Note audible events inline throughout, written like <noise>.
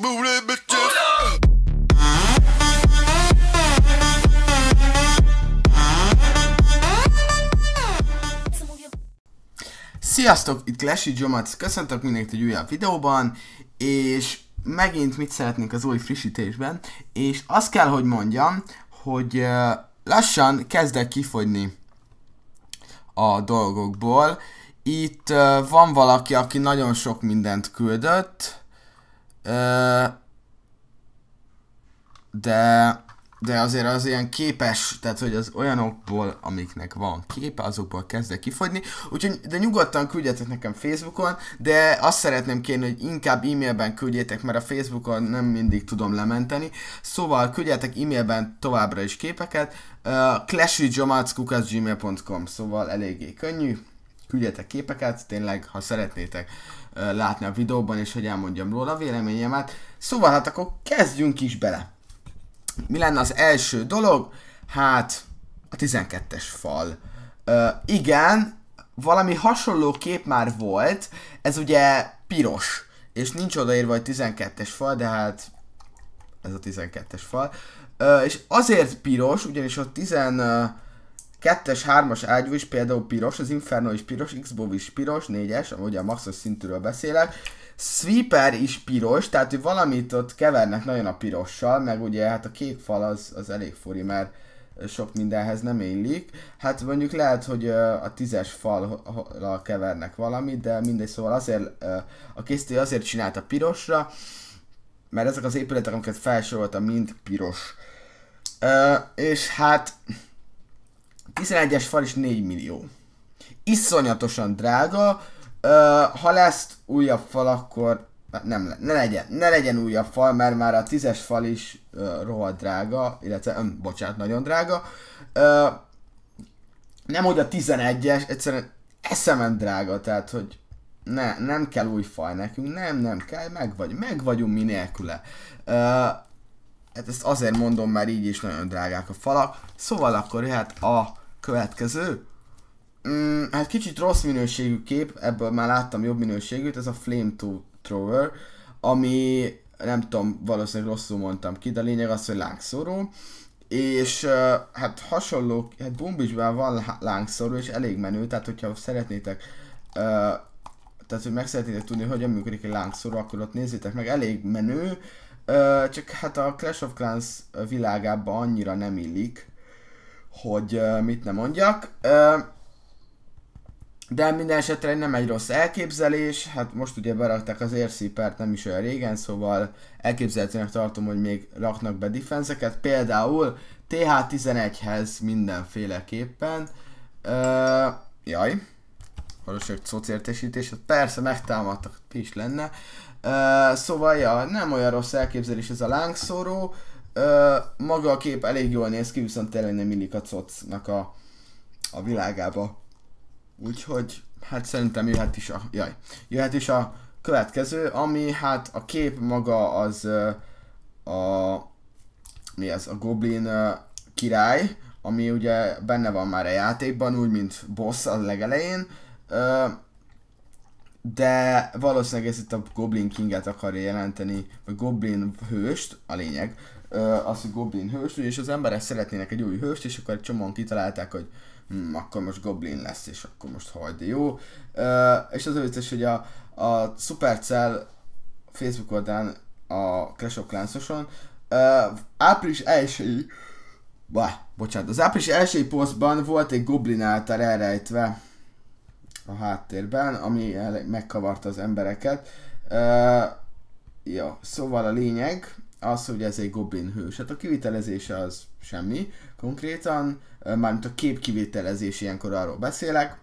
big booty bitches. Sziasztok, itt Glassy Jomac, köszöntök mindenkit egy újabb videóban, és megint mit szeretnénk az új frissítésben, és azt kell, hogy mondjam, hogy lassan kezdek kifogyni a dolgokból. Itt van valaki, aki nagyon sok mindent küldött, de, de azért az ilyen képes, tehát hogy az olyanokból, amiknek van képe, azokból kezdek kifogyni. Úgyhogy, de nyugodtan küldjetek nekem Facebookon, de azt szeretném kérni, hogy inkább e-mailben küldjétek, mert a Facebookon nem mindig tudom lementeni. Szóval küldjetek e-mailben továbbra is képeket. Uh, clashygyomackukasgmail.com, szóval eléggé könnyű küldjetek képeket, tényleg, ha szeretnétek látni a videóban, és hogy elmondjam róla a véleményemet. Szóval hát akkor kezdjünk is bele. Mi lenne az első dolog? Hát a 12-es fal. Ö, igen, valami hasonló kép már volt, ez ugye piros, és nincs odaírva, hogy 12-es fal, de hát ez a 12-es fal. Ö, és azért piros, ugyanis a 10... 2-es, 3-as ágyú is például piros, az Inferno is piros, x is piros, 4-es, ugye a maxos szintűről beszélek. Sweeper is piros, tehát hogy valamit ott kevernek nagyon a pirossal, meg ugye hát a kék fal az, az elég furi, mert sok mindenhez nem élik, Hát mondjuk lehet, hogy a tízes falra kevernek valamit, de mindegy, szóval azért a készítő azért csinálta pirosra, mert ezek az épületek, amiket felsoroltam, mind piros. És hát 11-es fal is 4 millió. Iszonyatosan drága. Uh, ha lesz újabb fal, akkor nem, ne legyen, ne legyen újabb fal, mert már a 10-es fal is uh, rohadt drága, illetve, um, bocsánat, nagyon drága. Uh, nem, hogy a 11-es, egyszerűen eszemen drága, tehát, hogy ne, nem kell új faj nekünk, nem, nem kell, meg, vagy, meg vagyunk mi nélküle. Uh, hát ezt azért mondom, mert így is nagyon drágák a falak. Szóval akkor jöhet a következő. Mm, hát kicsit rossz minőségű kép, ebből már láttam jobb minőségűt, ez a Flame Thrower, ami nem tudom, valószínűleg rosszul mondtam ki, de a lényeg az, hogy lángszóró. És hát hasonló, hát Bumbicsben van lángszóró, és elég menő, tehát hogyha szeretnétek tehát hogy meg szeretnétek tudni, hogyan működik egy lángszóró, akkor ott nézzétek meg, elég menő, Ö, csak hát a Clash of Clans világában annyira nem illik, hogy ö, mit nem mondjak. Ö, de minden esetre nem egy rossz elképzelés, hát most ugye berakták az érszípert nem is olyan régen, szóval elképzelhetőnek tartom, hogy még raknak be defenseket, például TH11-hez mindenféleképpen. Ö, jaj, valószínűleg szociértesítés, hát persze megtámadtak, is lenne. Uh, szóval, ja, nem olyan rossz elképzelés ez a lángszóró. Uh, maga a kép elég jól néz ki, viszont tényleg nem illik a cocnak a, a világába. Úgyhogy, hát szerintem jöhet is a, jaj, jöhet is a következő, ami hát a kép maga az uh, a, mi ez, a Goblin uh, király, ami ugye benne van már a játékban, úgy mint boss a legelején. Uh, de valószínűleg ez itt a Goblin Kinget akarja jelenteni, vagy Goblin hőst, a lényeg, az, hogy Goblin hőst és az emberek szeretnének egy új hőst, és akkor egy csomóan kitalálták, hogy hm, akkor most Goblin lesz, és akkor most hagyd, jó? És az a vicces, hogy a, a Supercell Facebook oldalán a Clash of Clans-oson április 1 Bah, bocsánat, az április 1 posztban volt egy Goblin által elrejtve a háttérben, ami megkavarta az embereket. Uh, ja, szóval a lényeg az, hogy ez egy goblin hős. Hát a kivitelezése az semmi konkrétan, uh, mármint a kép kivitelezés, ilyenkor arról beszélek.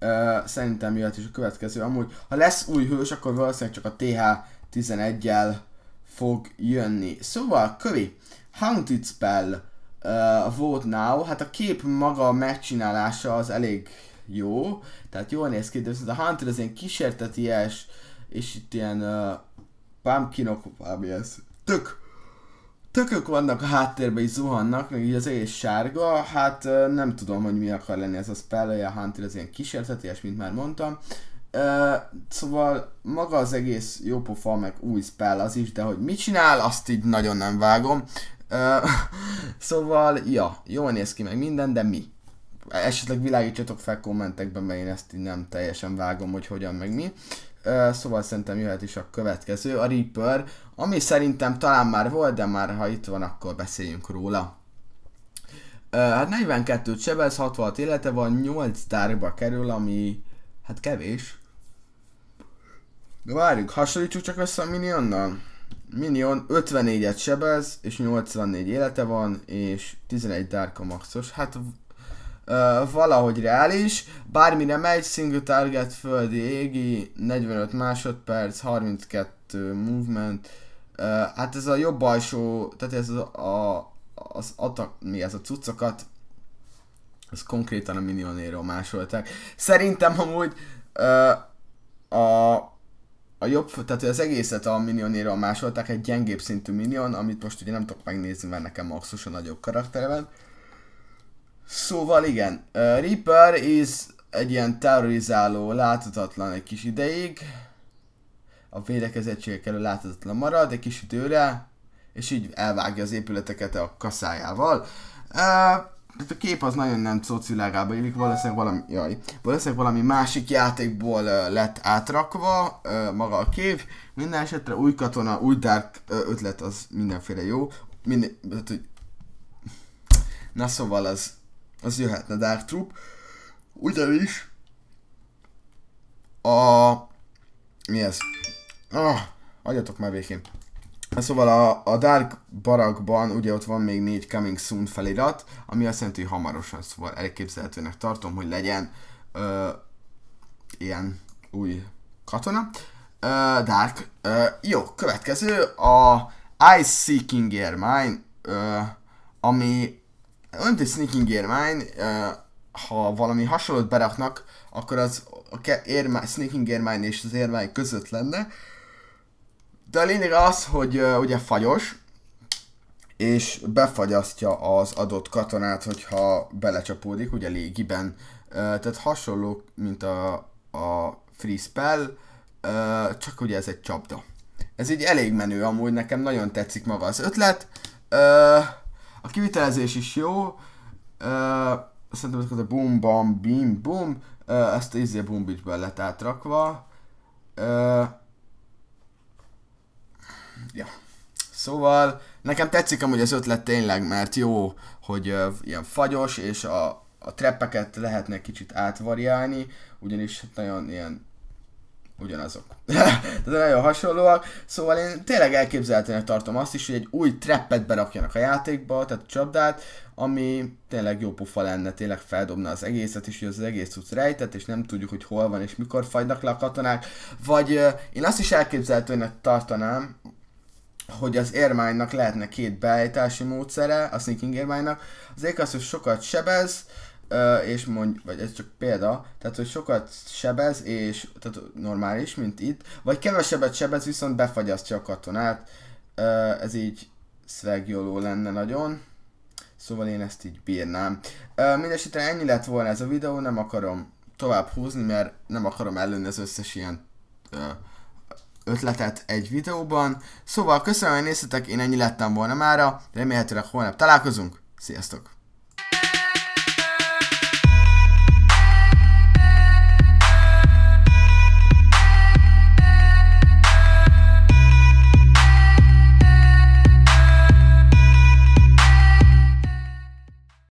Uh, szerintem jöhet is a következő. Amúgy, ha lesz új hős, akkor valószínűleg csak a th 11 el fog jönni. Szóval, kövi, Haunted Spell uh, Vote Now, hát a kép maga megcsinálása az elég jó, tehát jól néz ki, de viszont a Hunter az ilyen kísérteties, és itt ilyen uh, pumpkinok, ami ez, tök, tökök vannak a háttérben, így zuhannak, meg így az egész sárga, hát uh, nem tudom, hogy mi akar lenni ez a spell, a Hunter az ilyen kísérteties, mint már mondtam, Uh, szóval maga az egész pofa, meg új spell az is, de hogy mit csinál, azt így nagyon nem vágom. Uh, <laughs> szóval, ja, jól néz ki meg minden, de mi? esetleg világítsatok fel kommentekben, mert én ezt így nem teljesen vágom, hogy hogyan meg mi. Szóval szerintem jöhet is a következő, a Reaper, ami szerintem talán már volt, de már ha itt van, akkor beszéljünk róla. Hát 42 sebez, 66 élete van, 8 tárba kerül, ami hát kevés. De várjuk, hasonlítsuk csak össze a Minionnal. Minion 54-et sebez, és 84 élete van, és 11 dárka maxos. Hát Uh, valahogy reális, nem megy, single target, földi égi, 45 másodperc, 32 movement, ö, hát ez a jobb alsó, tehát ez a, a az atak, mi ez a cuccokat, az konkrétan a Minionéról másolták. Szerintem amúgy ö, a, a jobb, tehát az egészet a Minionéről másolták, egy gyengébb szintű Minion, amit most ugye nem tudok megnézni, mert nekem maxus a nagyobb karakterben. Szóval igen, uh, Reaper is egy ilyen terrorizáló, láthatatlan egy kis ideig. A védekezettségek elő láthatatlan marad egy kis időre, és így elvágja az épületeket a kaszájával. Uh, a kép az nagyon nem szociálgába illik, valószínűleg valami, jaj, valószínűleg valami másik játékból uh, lett átrakva uh, maga a kép. Minden esetre új katona, új dark uh, ötlet az mindenféle jó. Minden, hát, hogy... Na szóval az az jöhetne Dark Troop, ugyanis a... mi ez? Ah, adjatok már végén. Szóval a, a Dark barakban ugye ott van még négy Coming Soon felirat, ami azt jelenti, hogy hamarosan, szóval elképzelhetőnek tartom, hogy legyen ö, ilyen új katona. Ö, Dark. Ö, jó, következő a Ice Seeking Air Mine, ö, ami olyan, egy Sneaking érmány, uh, ha valami hasonlót beraknak, akkor az a érmány, Sneaking érmány és az érmány között lenne. De a lényeg az, hogy ugye fagyos, és befagyasztja az adott katonát, hogyha belecsapódik, ugye légiben. Tehát hasonló, mint a, a free spell, csak ugye ez egy csapda. Ez így elég menő amúgy, nekem nagyon tetszik maga az ötlet. A kivitelezés is jó. Uh, szerintem ez a boom, bam, bim, boom. Uh, ezt izé boom beachben lett átrakva. Uh, ja. Szóval nekem tetszik amúgy az ötlet tényleg, mert jó, hogy uh, ilyen fagyos, és a, a treppeket lehetne kicsit átvariálni, ugyanis hát nagyon ilyen ugyanazok. <laughs> Tehát nagyon hasonlóak, szóval én tényleg elképzelhetőnek tartom azt is, hogy egy új treppet berakjanak a játékba, tehát a csapdát, ami tényleg jó pufa lenne, tényleg feldobna az egészet, és hogy az egész cucc rejtett, és nem tudjuk, hogy hol van és mikor fajnak le a katonák. Vagy én azt is elképzelhetőnek tartanám, hogy az érmánynak lehetne két beállítási módszere, a sneaking érmánynak. Az ékasz, hogy sokat sebez, és mondj, vagy ez csak példa, tehát hogy sokat sebez, és tehát normális, mint itt, vagy kevesebbet sebez, viszont befagyasztja a katonát, ez így szvegjoló lenne nagyon. Szóval én ezt így bírnám. Mindenesetre hát ennyi lett volna ez a videó, nem akarom tovább húzni, mert nem akarom előni az összes ilyen ötletet egy videóban. Szóval köszönöm, hogy néztetek, én ennyi lettem volna mára, remélhetőleg holnap találkozunk. Sziasztok!